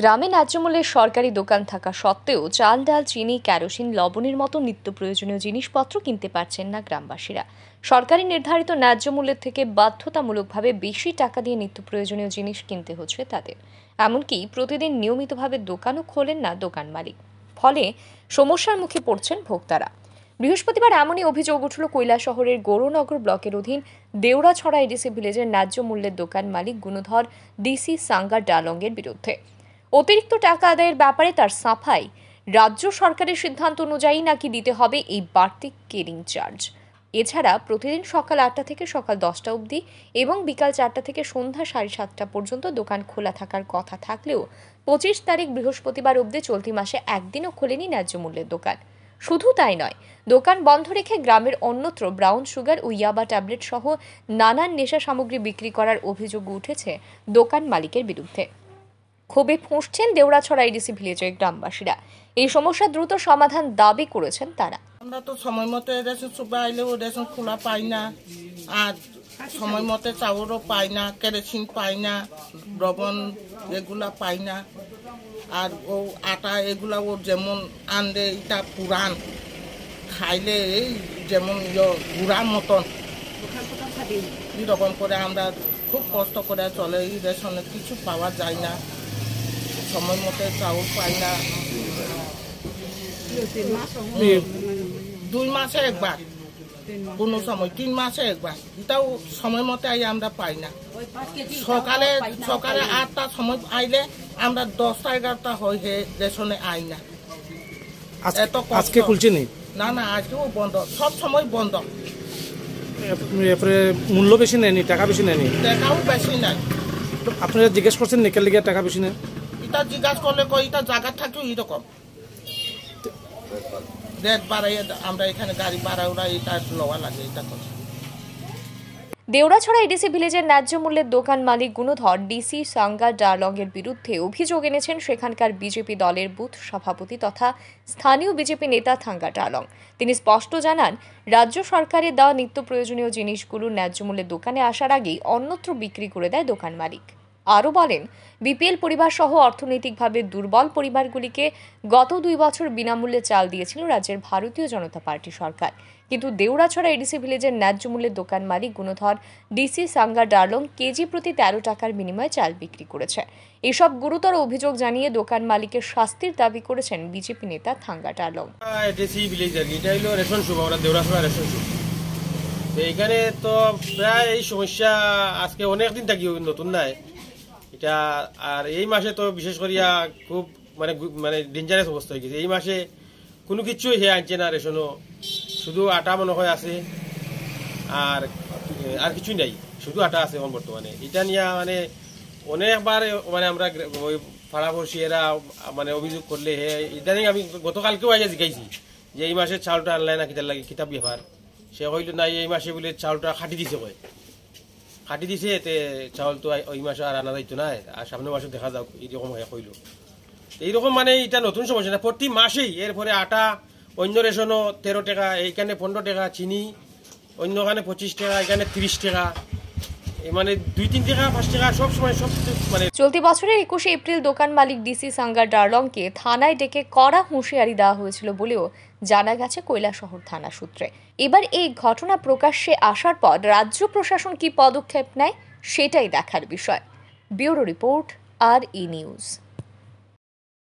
গ্রামে ন্যায্যমূল্যের সরকারি দোকান থাকা সত্ত্বেও চাল ডাল চিনি ক্যারোসিন লবণের মতো নিত্য প্রয়োজনীয় জিনিসপত্র কিনতে পারছেন না গ্রামবাসীরা সরকারি নির্ধারিত ন্যায্য মূল্যের থেকে বাধ্যতামূলকভাবে বেশি টাকা দিয়ে নিত্য প্রয়োজনীয় জিনিস কিনতে হচ্ছে তাদের এমনকি প্রতিদিন নিয়মিতভাবে দোকানও খোলেন না দোকান মালিক ফলে সমস্যার মুখে পড়ছেন ভোক্তারা বৃহস্পতিবার এমনই অভিযোগ উঠল কৈলা শহরের গৌরনগর ব্লকের অধীন দেউরাছড়া এডিসি ভিলেজের ন্যায্য মূল্যের দোকান মালিক গুণধর ডিসি সাঙ্গা ডালংয়ের বিরুদ্ধে অতিরিক্ত টাকা আদায়ের ব্যাপারে তার সাফাই রাজ্য সরকারের সিদ্ধান্ত অনুযায়ী নাকি দিতে হবে এই বাড়তি কেরিং চার্জ এছাড়া প্রতিদিন সকাল আটটা থেকে সকাল দশটা অবধি এবং বিকাল চারটা থেকে সন্ধ্যা সাড়ে সাতটা পর্যন্ত দোকান খোলা থাকার কথা থাকলেও পঁচিশ তারিখ বৃহস্পতিবার অবধি চলতি মাসে একদিনও খোলেনি ন্যায্য মূল্যের দোকান শুধু তাই নয় দোকান বন্ধ রেখে গ্রামের অন্যত্র ব্রাউন সুগার ও ইয়াবা ট্যাবলেট সহ নানান নেশা সামগ্রী বিক্রি করার অভিযোগ উঠেছে দোকান মালিকের বিরুদ্ধে ক্ষোভে ফুঁসছেন দেওড়াছড়া এডিসি ভিলেজের গ্রামবাসীরা এই সমস্যা দ্রুত সমাধান দাবি করেছেন তারা আমরা তো সময় মতো রেশন সুবা ও রেশন খোলা পাই না আর সময় মতো চাউলও পাই না কেরোসিন পাই না দ্রবণ এগুলা পাই না আর ও আটা এগুলা ও যেমন আনলে এটা পুরান খাইলে এই যেমন গুড়ার মতন এরকম করে আমরা খুব কষ্ট করে চলে এই রেশনে কিছু পাওয়া যায় না সময় মতো চাউল পাই না দুই মাসে একবার কোনো সময় তিন মাসে একবার এটাও সময় মতো আই আমরা পাই না সকালে সকালে আটটা সময় আইলে আমরা দশটা এগারোটা হয় হে রেশনে আই না এত আজকে খুলছে নি না না আজকেও বন্ধ সব সময় বন্ধ মূল্য বেশি নেয়নি টাকা বেশি নেয়নি টাকাও বেশি নেয় আপনারা জিজ্ঞেস করছেন নিকের লিগে টাকা বেশি নেয় ইটা জিজ্ঞাসা করলে কয় জায়গা থাকেও এরকম রেট বাড়াইয়ে আমরা এখানে গাড়ি বাড়াই ওরা এটা লওয়া লাগে এটা করছে দেওড়াছড়া এডিসি ভিলেজের ন্যায্য মূল্যের দোকান মালিক গুণধর ডিসি সাঙ্গা ডায়ালগের বিরুদ্ধে অভিযোগ এনেছেন সেখানকার বিজেপি দলের বুথ সভাপতি তথা স্থানীয় বিজেপি নেতা থাঙ্গা ডালং তিনি স্পষ্ট জানান রাজ্য সরকারের দেওয়া নিত্য প্রয়োজনীয় জিনিসগুলো ন্যায্য মূল্যের দোকানে আসার আগেই অন্যত্র বিক্রি করে দেয় দোকান মালিক আরও বলেন বিপিএল পরিবার সহ অর্থনৈতিকভাবে দুর্বল পরিবারগুলিকে গত দুই বছর বিনামূল্যে চাল দিয়েছিল রাজ্যের ভারতীয় জনতা পার্টি সরকার কিন্তু দেউড়াছড়া এডিসি ভিলেজের ন্যায্য মূল্যের দোকান মালিক গুণধর ডিসি সাঙ্গা ডার্লং কেজি প্রতি তেরো টাকার বিনিময়ে চাল বিক্রি করেছে এসব গুরুতর অভিযোগ জানিয়ে দোকান মালিকের শাস্তির দাবি করেছেন বিজেপি নেতা থাঙ্গা ডার্লং এইখানে তো প্রায় এই সমস্যা আজকে অনেক দিন থাকি নতুন নাই এটা আর এই মাসে তো বিশেষ করিয়া খুব মানে মানে ডেঞ্জারাস অবস্থা হয়ে গেছে এই মাসে কোনো কিছুই হে আনছে না রেশনও শুধু আটা মনে হয় আছে আর আর কিছুই নাই শুধু আটা আছে এখন বর্তমানে এটা নিয়ে মানে অনেকবার মানে আমরা ওই পাড়াপড়শি এরা মানে অভিযোগ করলে হে ইদানিং আমি গতকালকেও আইয়া জিজ্ঞাসি যে এই মাসে চাউলটা আনলাই না কিতার লাগে কিতাব ব্যাপার সে হইল না এই মাসে বলে চাউলটা খাটি দিছে কয় ফাটি দিছে এতে চাউল তো ওই মাসে আর আনা দায়িত্ব নাই আর সামনের মাসে দেখা যাক এইরকম হয়ে কইল এইরকম মানে এটা নতুন সমস্যা না প্রতি মাসেই এরপরে আটা অন্য রেশনও তেরো টাকা এইখানে পনেরো টাকা চিনি অন্যখানে পঁচিশ টাকা এখানে তিরিশ টাকা মানে মানে চলতি বছরের একুশে এপ্রিল দোকান মালিক ডিসি সাঙ্গার ডার্লংকে থানায় ডেকে কড়া হুঁশিয়ারি দেওয়া হয়েছিল বলেও জানা গেছে শহর থানা সূত্রে এবার এই ঘটনা প্রকাশ্যে আসার পর রাজ্য প্রশাসন কি পদক্ষেপ নেয় সেটাই দেখার বিষয় ব্যুরো রিপোর্ট আর ই নিউজ